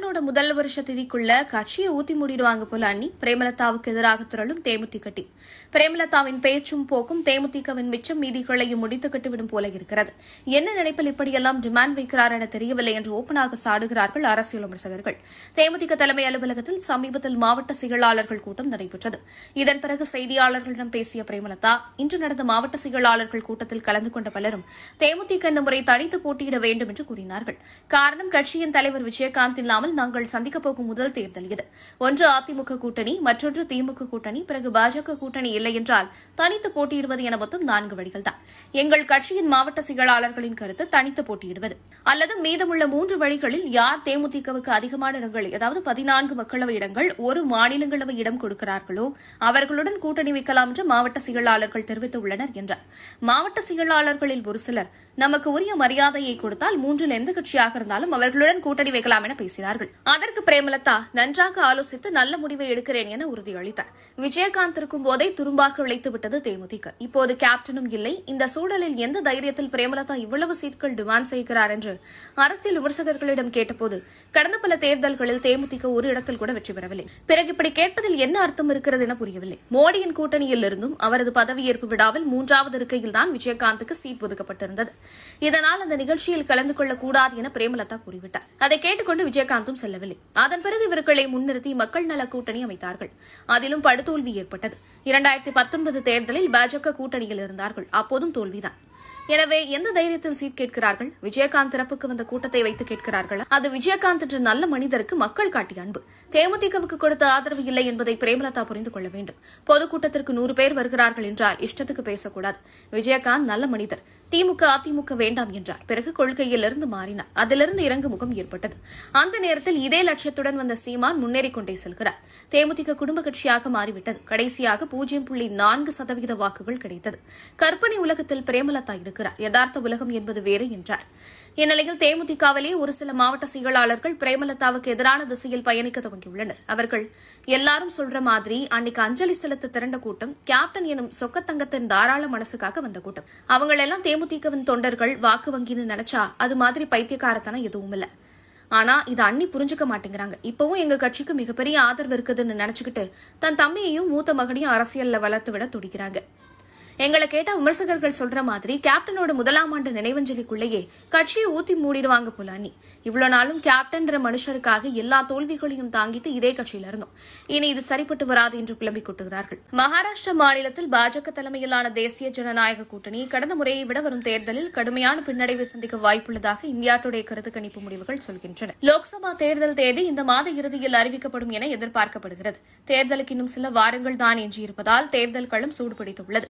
ஸ்டாலினோட முதல் வருஷ திதிக்குள்ள கட்சியை ஊத்தி முடிடுவாங்க போல அண்ணி பிரேமலதாவுக்கு எதிராக திரளும் தேமுதிக தேமுதிகட்டி பிரேமலதாவின் பேச்சும் போக்கும் தேமுதிகவின் மிச்சம் மீதிகளையும் முடித்து கட்டுவிடும் போல இருக்கிறது என்ன நினைப்பில் இப்படியெல்லாம் டிமாண்ட் வைக்கிறார் என தெரியவில்லை என்று ஓப்பனாக சாடுகிறார்கள் அரசியல் விமர்சகர்கள் தேமுதிக தலைமை அலுவலகத்தில் சமீபத்தில் மாவட்ட செயலாளர்கள் கூட்டம் நடைபெற்றது இதன் பிறகு செய்தியாளர்களிடம் பேசிய பிரேமலதா இன்று நடந்த மாவட்ட செயலாளர்கள் கூட்டத்தில் கலந்து கொண்ட பலரும் தேமுதிக இந்த முறை தனித்து போட்டியிட வேண்டும் என்று கூறினார்கள் காரணம் கட்சியின் தலைவர் விஜயகாந்த் இல்லாமல் இல்லாமல் நாங்கள் சந்திக்கப் போகும் முதல் தேர்தல் இது ஒன்று அதிமுக கூட்டணி மற்றொன்று திமுக கூட்டணி பிறகு பாஜக கூட்டணி இல்லை என்றால் தனித்து போட்டியிடுவது என மொத்தம் நான்கு வழிகள்தான் எங்கள் கட்சியின் மாவட்ட செயலாளர்களின் கருத்து தனித்து போட்டியிடுவது அல்லது மீதமுள்ள மூன்று வழிகளில் யார் தேமுதிகவுக்கு அதிகமான இடங்கள் அதாவது பதினான்கு மக்களவை இடங்கள் ஒரு மாநிலங்களவை இடம் கொடுக்கிறார்களோ அவர்களுடன் கூட்டணி வைக்கலாம் என்று மாவட்ட செயலாளர்கள் தெரிவித்துள்ளனர் என்றார் மாவட்ட செயலாளர்களில் ஒரு சிலர் நமக்கு உரிய மரியாதையை கொடுத்தால் மூன்றில் எந்த கட்சியாக இருந்தாலும் அவர்களுடன் கூட்டணி வைக்கலாம் என பேசினார் கூறினார்கள் அதற்கு பிரேமலதா நன்றாக ஆலோசித்து நல்ல முடிவை எடுக்கிறேன் என உறுதியளித்தார் விஜயகாந்த் இருக்கும் போதே துரும்பாக விட்டது தேமுதிக இப்போது கேப்டனும் இல்லை இந்த சூழலில் எந்த தைரியத்தில் பிரேமலதா இவ்வளவு சீட்கள் டிமாண்ட் செய்கிறார் என்று அரசியல் விமர்சகர்களிடம் கேட்டபோது கடந்த பல தேர்தல்களில் தேமுதிக ஒரு இடத்தில் கூட வெற்றி பெறவில்லை பிறகு இப்படி கேட்பதில் என்ன அர்த்தம் இருக்கிறது என புரியவில்லை மோடியின் கூட்டணியில் இருந்தும் அவரது பதவியேற்பு விழாவில் மூன்றாவது இருக்கையில்தான் விஜயகாந்துக்கு சீட் ஒதுக்கப்பட்டிருந்தது இதனால் அந்த நிகழ்ச்சியில் கலந்து கொள்ளக்கூடாது என பிரேமலதா கூறிவிட்டார் அதை கேட்டுக்கொண்டு விஜயகாந்த் விஜயகாந்தும் செல்லவில்லை அதன் பிறகு இவர்களை முன்னிறுத்தி மக்கள் நல கூட்டணி அமைத்தார்கள் அதிலும் படுதோல்வி ஏற்பட்டது இரண்டாயிரத்தி பத்தொன்பது தேர்தலில் பாஜக கூட்டணியில் இருந்தார்கள் அப்போதும் தோல்விதான் எனவே எந்த தைரியத்தில் சீட் கேட்கிறார்கள் விஜயகாந்த் தரப்புக்கு வந்த கூட்டத்தை வைத்து கேட்கிறார்களா அது விஜயகாந்த் என்ற நல்ல மனிதருக்கு மக்கள் காட்டிய அன்பு தேமுதிகவுக்கு கொடுத்த ஆதரவு இல்லை என்பதை பிரேமலதா புரிந்து கொள்ள வேண்டும் பொதுக்கூட்டத்திற்கு நூறு பேர் வருகிறார்கள் என்றால் இஷ்டத்துக்கு பேசக்கூடாது விஜயகாந்த் நல்ல மனிதர் திமுக அதிமுக வேண்டாம் என்றார் பிறகு கொள்கையிலிருந்து மாறினார் அதிலிருந்து இறங்கு முகம் ஏற்பட்டது அந்த நேரத்தில் இதே லட்சியத்துடன் வந்த சீமான் முன்னேறிக் கொண்டே செல்கிறார் தேமுதிக குடும்ப கட்சியாக மாறிவிட்டது கடைசியாக பூஜ்ஜியம் புள்ளி நான்கு சதவிகித வாக்குகள் கிடைத்தது கற்பனை உலகத்தில் பிரேமலதா தத்தா இருக்கிறார் யதார்த்த உலகம் என்பது வேறு என்றார் இந்நிலையில் தேமுதிகவிலே ஒரு சில மாவட்ட செயலாளர்கள் பிரேமலதாவுக்கு எதிரான திசையில் பயணிக்க துவங்கியுள்ளனர் அவர்கள் எல்லாரும் சொல்ற மாதிரி அன்னைக்கு அஞ்சலி செலுத்த திரண்ட கூட்டம் கேப்டன் எனும் சொக்கத்தங்கத்தின் தாராள மனசுக்காக வந்த கூட்டம் அவங்களெல்லாம் தேமுதிகவின் தொண்டர்கள் வாக்கு வங்கின்னு நினைச்சா அது மாதிரி பைத்தியக்காரத்தனம் எதுவும் இல்லை ஆனா இது அண்ணி புரிஞ்சுக்க மாட்டேங்கிறாங்க இப்பவும் எங்க கட்சிக்கு மிகப்பெரிய ஆதரவு இருக்குதுன்னு நினைச்சுக்கிட்டு தன் தம்பியையும் மூத்த மகனையும் அரசியல்ல வளர்த்து விட துடிக்கிறாங்க எங்களை கேட்ட விமர்சகர்கள் சொல்ற மாதிரி கேப்டனோட முதலாம் ஆண்டு நினைவஞ்சலிக்குள்ளேயே கட்சியை ஊத்தி மூடிடுவாங்க போலானி இவ்வளவு நாளும் கேப்டன்ற மனுஷருக்காக எல்லா தோல்விகளையும் தாங்கிட்டு இதே கட்சியில இருந்தோம் இனி இது சரிப்பட்டு வராது என்று கிளம்பிக் கொட்டுகிறார்கள் மகாராஷ்டிர மாநிலத்தில் பாஜக தலைமையிலான தேசிய ஜனநாயக கூட்டணி கடந்த முறையை விட வரும் தேர்தலில் கடுமையான பின்னடைவை சந்திக்க வாய்ப்புள்ளதாக இந்தியா டுடே கருத்து கணிப்பு முடிவுகள் சொல்கின்றன லோக்சபா தேர்தல் தேதி இந்த மாத இறுதியில் அறிவிக்கப்படும் என எதிர்பார்க்கப்படுகிறது தேர்தலுக்கு இன்னும் சில வாரங்கள் தான் எஞ்சியிருப்பதால் தேர்தல் களம் சூடுபிடித்துள்ளது